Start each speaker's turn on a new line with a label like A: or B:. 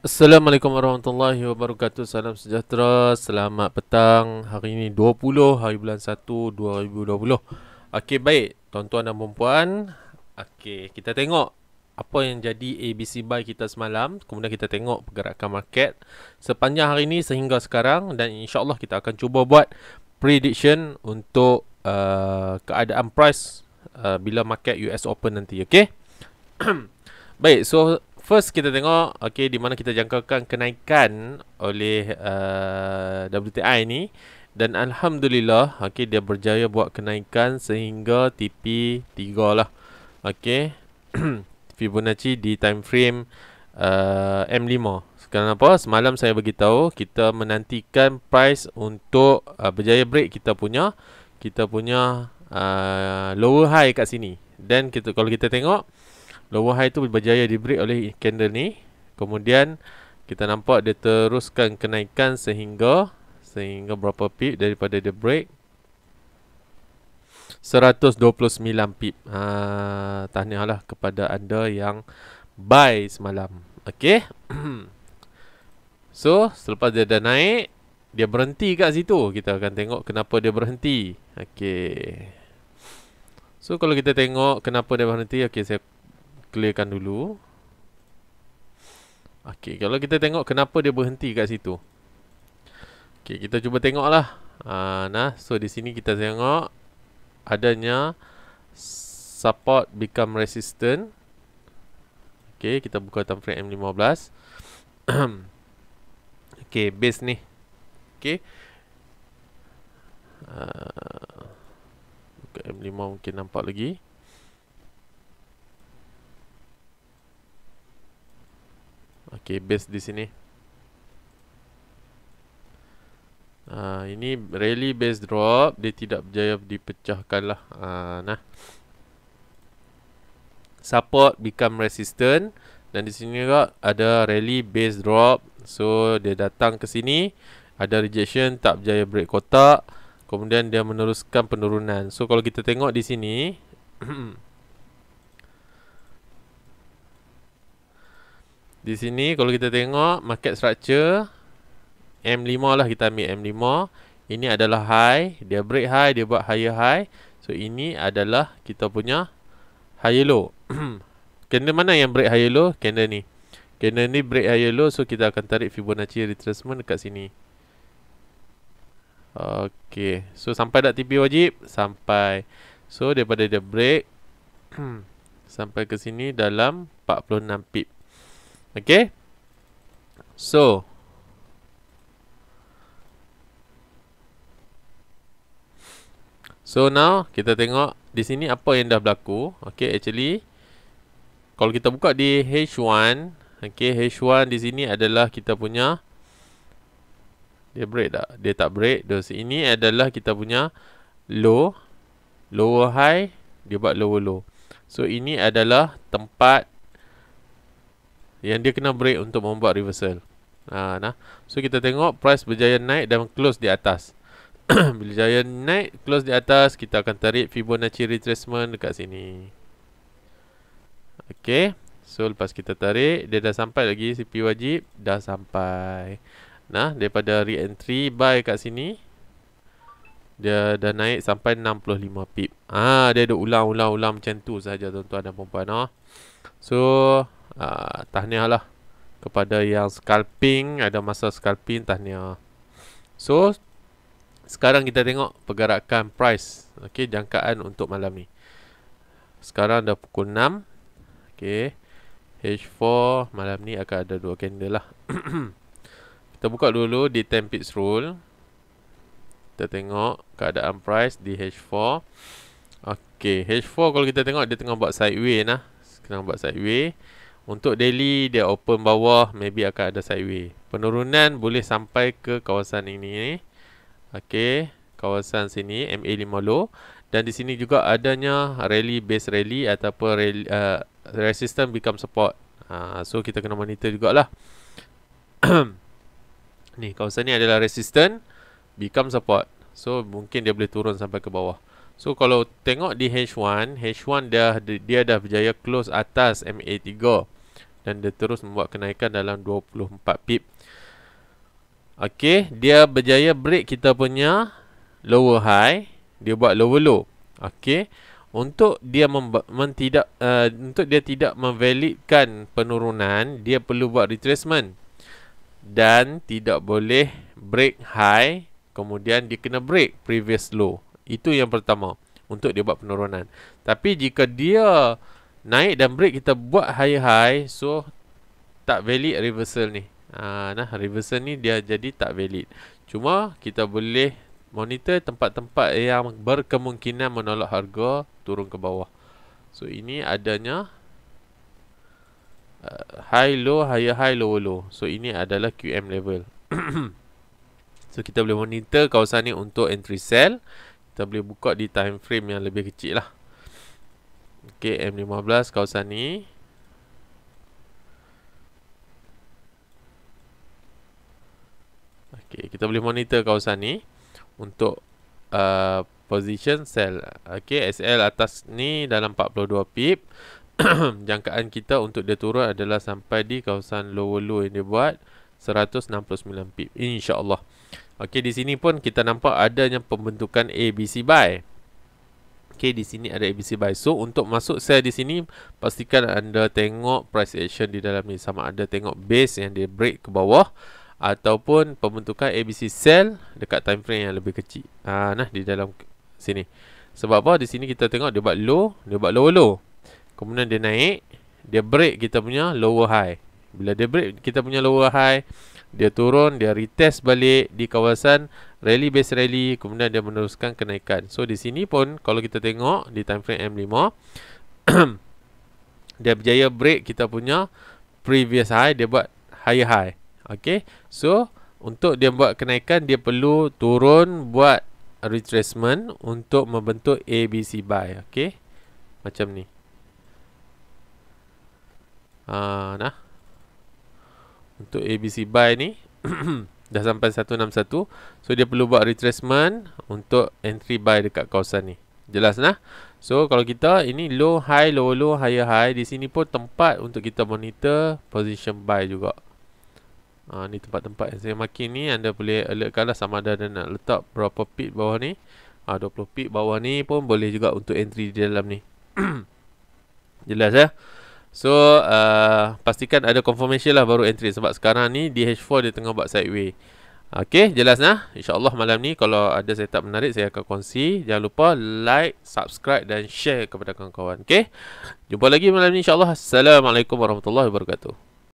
A: Assalamualaikum warahmatullahi wabarakatuh Salam sejahtera Selamat petang Hari ini 20 Hari bulan 1 2020 Okey baik Tuan-tuan dan perempuan Okey kita tengok Apa yang jadi ABC buy kita semalam Kemudian kita tengok pergerakan market Sepanjang hari ini sehingga sekarang Dan insyaAllah kita akan cuba buat Prediction untuk uh, Keadaan price uh, Bila market US open nanti Okey Baik so First kita tengok okey di mana kita jangkakan kenaikan oleh uh, WTI ni dan alhamdulillah okey dia berjaya buat kenaikan sehingga TP3 lah. Okey. Fibonacci di time frame uh, M5. Sekarang apa? Semalam saya bagi tahu kita menantikan price untuk uh, berjaya break kita punya kita punya uh, lower high kat sini. Dan kita kalau kita tengok lower high tu berjaya di break oleh candle ni kemudian kita nampak dia teruskan kenaikan sehingga sehingga berapa pip daripada dia break 129 pip ha, lah kepada anda yang buy semalam ok so selepas dia dah naik dia berhenti kat situ kita akan tengok kenapa dia berhenti ok so kalau kita tengok kenapa dia berhenti ok saya clearkan dulu Okay, kalau kita tengok kenapa dia berhenti kat situ Okay, kita cuba tengoklah. lah uh, Nah, so di sini kita tengok Adanya Support become resistant Okay, kita buka time frame M15 Okay, base ni Okay uh, ah, Buka M5 mungkin nampak lagi Okay, base di sini. Uh, ini rally base drop. Dia tidak berjaya dipecahkan lah. Uh, ah, nah. Support become resistant. Dan di sini juga ada rally base drop. So, dia datang ke sini. Ada rejection, tak berjaya break kotak. Kemudian dia meneruskan penurunan. So, kalau kita tengok di sini. Di sini kalau kita tengok market structure M5 lah kita ambil M5 Ini adalah high Dia break high, dia buat higher high So ini adalah kita punya higher low Candle mana yang break higher low? Candle ni Candle ni break higher low So kita akan tarik Fibonacci retracement dekat sini Okay So sampai tak TP wajib? Sampai So daripada dia break Sampai ke sini dalam 46 pip Okay. So. So now kita tengok di sini apa yang dah berlaku. Okay actually. Kalau kita buka di H1. Okay H1 di sini adalah kita punya. Dia break tak? Dia tak break. Dus ini adalah kita punya low. Lower high. Dia buat lower low. So ini adalah tempat yang dia kena break untuk membuat reversal. Uh, nah, so kita tengok price berjaya naik dan close di atas. berjaya naik, close di atas, kita akan tarik Fibonacci retracement dekat sini. Okay, so lepas kita tarik, dia dah sampai lagi CP wajib, dah sampai. Nah, daripada re-entry buy kat sini, dia dah naik sampai 65 pip. Ah, dia ada ulang-ulang-ulang macam tu sahaja tuan-tuan dan perempuan. Oh. Ah. So, uh, tahniah lah kepada yang scalping ada masa scalping tahniah so sekarang kita tengok pergerakan price okey jangkaan untuk malam ni sekarang dah pukul 6 okey H4 malam ni akan ada dua candle lah kita buka dulu di 10 pips rule kita tengok keadaan price di H4 okey H4 kalau kita tengok dia tengah buat sideways lah tengah buat sideways untuk daily dia open bawah maybe akan ada sideway. Penurunan boleh sampai ke kawasan ini okay? kawasan sini MA5 low dan di sini juga adanya rally base rally ataupun rally, uh, resistance become support. Uh, so kita kena monitor jugaklah. ni kawasan ni adalah resistance become support. So mungkin dia boleh turun sampai ke bawah. So kalau tengok di H1, H1 dia dia, dia dah berjaya close atas MA3 dan dia terus membuat kenaikan dalam 24 pip. Okey, dia berjaya break kita punya lower high, dia buat lower low. Okey. Untuk dia tidak uh, eh, untuk dia tidak memvalidkan penurunan, dia perlu buat retracement dan tidak boleh break high kemudian dia kena break previous low. Itu yang pertama untuk dia buat penurunan. Tapi jika dia naik dan break kita buat high-high, so tak valid reversal ni. Ha, nah, reversal ni dia jadi tak valid. Cuma kita boleh monitor tempat-tempat yang berkemungkinan menolak harga turun ke bawah. So ini adanya uh, high low, high high, low low. So ini adalah QM level. so kita boleh monitor kawasan ni untuk entry sell kita boleh buka di time frame yang lebih kecil lah ok M15 kawasan ni ok kita boleh monitor kawasan ni untuk uh, position cell ok SL atas ni dalam 42 pip jangkaan kita untuk dia turun adalah sampai di kawasan lower low yang dia buat 169 pip insyaAllah Okey, di sini pun kita nampak adanya pembentukan ABC buy. Okey, di sini ada ABC buy. So, untuk masuk sell di sini, pastikan anda tengok price action di dalam ni. Sama ada tengok base yang dia break ke bawah ataupun pembentukan ABC sell dekat time frame yang lebih kecil. Ha, nah, di dalam sini. Sebab apa? Di sini kita tengok dia buat low, dia buat low-low. Kemudian dia naik, dia break kita punya lower high. Bila dia break kita punya lower high, dia turun dia retest balik di kawasan rally base rally kemudian dia meneruskan kenaikan so di sini pun kalau kita tengok di time frame M5 dia berjaya break kita punya previous high dia buat high high okey so untuk dia buat kenaikan dia perlu turun buat retracement untuk membentuk ABC buy okey macam ni ah uh, nah untuk ABC buy ni dah sampai 161 so dia perlu buat retracement untuk entry buy dekat kawasan ni jelas lah so kalau kita ini low high low low higher high di sini pun tempat untuk kita monitor position buy juga ha, ni tempat-tempat yang saya marking ni anda boleh alertkan lah sama ada nak letak berapa pit bawah ni ha, 20 pit bawah ni pun boleh juga untuk entry di dalam ni jelas ya eh? So uh, pastikan ada confirmation lah baru entry Sebab sekarang ni DH4 dia tengah buat sideway Okay jelas lah InsyaAllah malam ni kalau ada setup menarik saya akan kongsi Jangan lupa like, subscribe dan share kepada kawan-kawan Okay Jumpa lagi malam ni insyaAllah Assalamualaikum warahmatullahi wabarakatuh